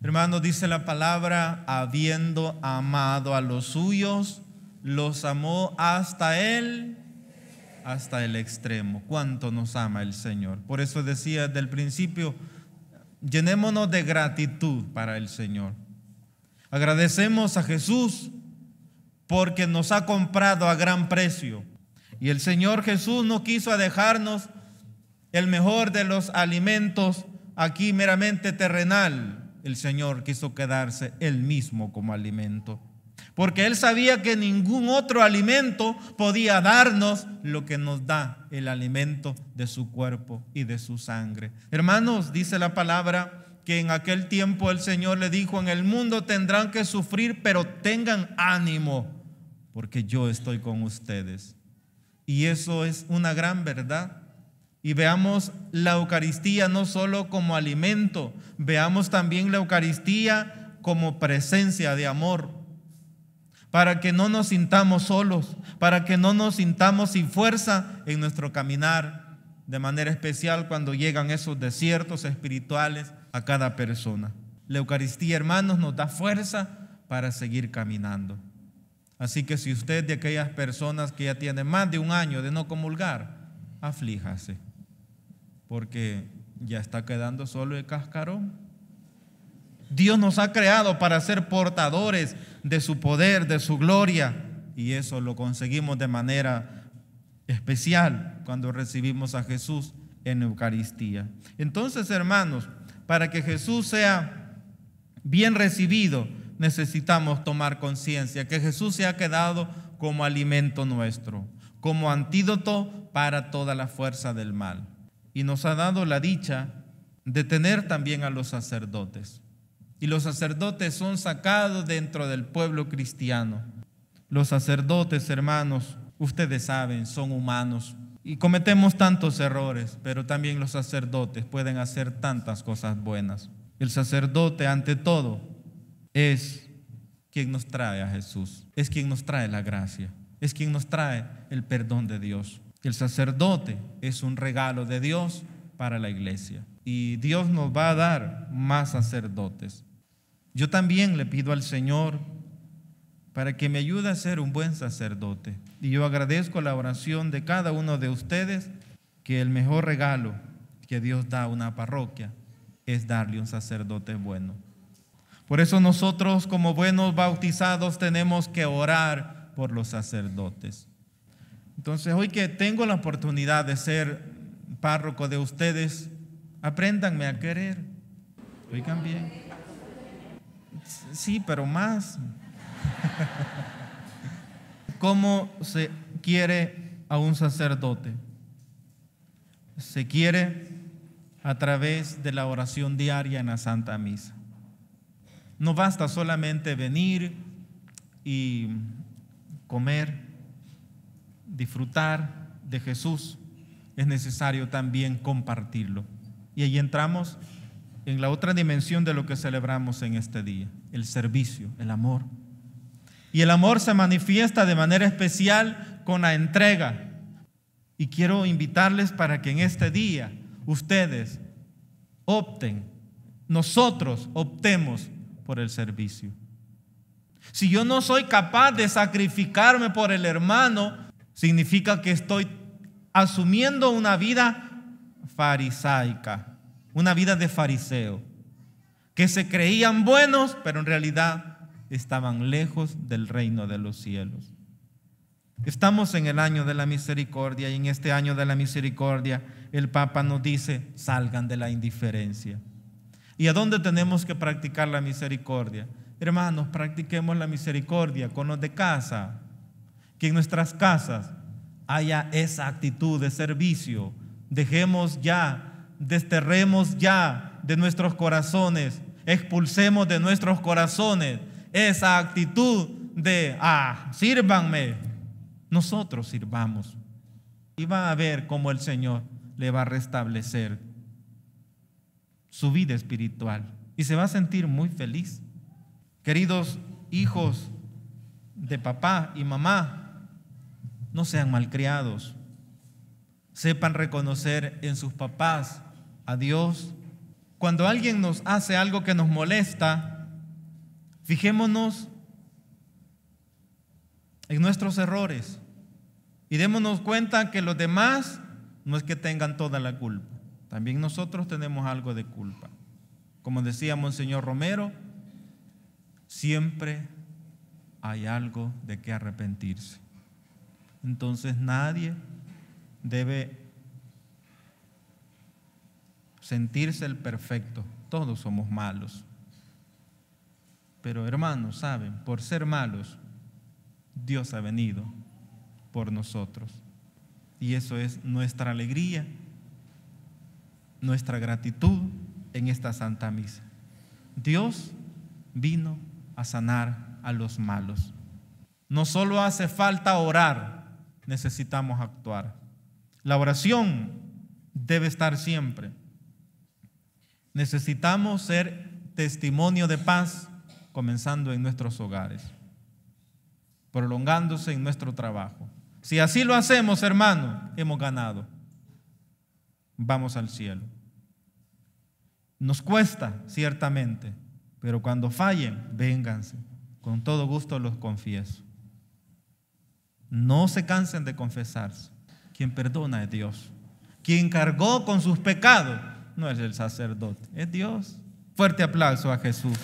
Hermano dice la palabra, habiendo amado a los suyos, los amó hasta él, hasta el extremo. ¿Cuánto nos ama el Señor? Por eso decía desde el principio, llenémonos de gratitud para el Señor. Agradecemos a Jesús porque nos ha comprado a gran precio. Y el Señor Jesús no quiso dejarnos el mejor de los alimentos aquí meramente terrenal, el Señor quiso quedarse él mismo como alimento. Porque él sabía que ningún otro alimento podía darnos lo que nos da el alimento de su cuerpo y de su sangre. Hermanos, dice la palabra que en aquel tiempo el Señor le dijo, en el mundo tendrán que sufrir, pero tengan ánimo, porque yo estoy con ustedes. Y eso es una gran verdad y veamos la Eucaristía no solo como alimento, veamos también la Eucaristía como presencia de amor, para que no nos sintamos solos, para que no nos sintamos sin fuerza en nuestro caminar, de manera especial cuando llegan esos desiertos espirituales a cada persona. La Eucaristía, hermanos, nos da fuerza para seguir caminando. Así que si usted de aquellas personas que ya tiene más de un año de no comulgar, aflíjase porque ya está quedando solo el cascarón. Dios nos ha creado para ser portadores de su poder, de su gloria, y eso lo conseguimos de manera especial cuando recibimos a Jesús en Eucaristía. Entonces, hermanos, para que Jesús sea bien recibido, necesitamos tomar conciencia que Jesús se ha quedado como alimento nuestro, como antídoto para toda la fuerza del mal y nos ha dado la dicha de tener también a los sacerdotes. Y los sacerdotes son sacados dentro del pueblo cristiano. Los sacerdotes, hermanos, ustedes saben, son humanos. Y cometemos tantos errores, pero también los sacerdotes pueden hacer tantas cosas buenas. El sacerdote, ante todo, es quien nos trae a Jesús, es quien nos trae la gracia, es quien nos trae el perdón de Dios. El sacerdote es un regalo de Dios para la iglesia y Dios nos va a dar más sacerdotes. Yo también le pido al Señor para que me ayude a ser un buen sacerdote. Y yo agradezco la oración de cada uno de ustedes, que el mejor regalo que Dios da a una parroquia es darle un sacerdote bueno. Por eso nosotros como buenos bautizados tenemos que orar por los sacerdotes. Entonces, hoy que tengo la oportunidad de ser párroco de ustedes, apréndanme a querer. Oigan bien. Sí, pero más. ¿Cómo se quiere a un sacerdote? Se quiere a través de la oración diaria en la Santa Misa. No basta solamente venir y comer disfrutar de Jesús, es necesario también compartirlo. Y ahí entramos en la otra dimensión de lo que celebramos en este día, el servicio, el amor. Y el amor se manifiesta de manera especial con la entrega. Y quiero invitarles para que en este día ustedes opten, nosotros optemos por el servicio. Si yo no soy capaz de sacrificarme por el hermano, Significa que estoy asumiendo una vida farisaica, una vida de fariseo, que se creían buenos, pero en realidad estaban lejos del reino de los cielos. Estamos en el año de la misericordia y en este año de la misericordia el Papa nos dice, salgan de la indiferencia. ¿Y a dónde tenemos que practicar la misericordia? Hermanos, practiquemos la misericordia con los de casa, que en nuestras casas haya esa actitud de servicio. Dejemos ya, desterremos ya de nuestros corazones, expulsemos de nuestros corazones esa actitud de, ah, sírvanme. Nosotros sirvamos. Y va a ver cómo el Señor le va a restablecer su vida espiritual y se va a sentir muy feliz. Queridos hijos de papá y mamá, no sean malcriados, sepan reconocer en sus papás a Dios. Cuando alguien nos hace algo que nos molesta, fijémonos en nuestros errores y démonos cuenta que los demás no es que tengan toda la culpa, también nosotros tenemos algo de culpa. Como decía Monseñor Romero, siempre hay algo de que arrepentirse. Entonces nadie debe sentirse el perfecto. Todos somos malos. Pero hermanos, saben, por ser malos, Dios ha venido por nosotros. Y eso es nuestra alegría, nuestra gratitud en esta Santa Misa. Dios vino a sanar a los malos. No solo hace falta orar, necesitamos actuar. La oración debe estar siempre. Necesitamos ser testimonio de paz, comenzando en nuestros hogares, prolongándose en nuestro trabajo. Si así lo hacemos, hermano, hemos ganado. Vamos al cielo. Nos cuesta, ciertamente, pero cuando fallen, vénganse. Con todo gusto los confieso. No se cansen de confesarse. Quien perdona es Dios. Quien cargó con sus pecados no es el sacerdote, es Dios. Fuerte aplauso a Jesús.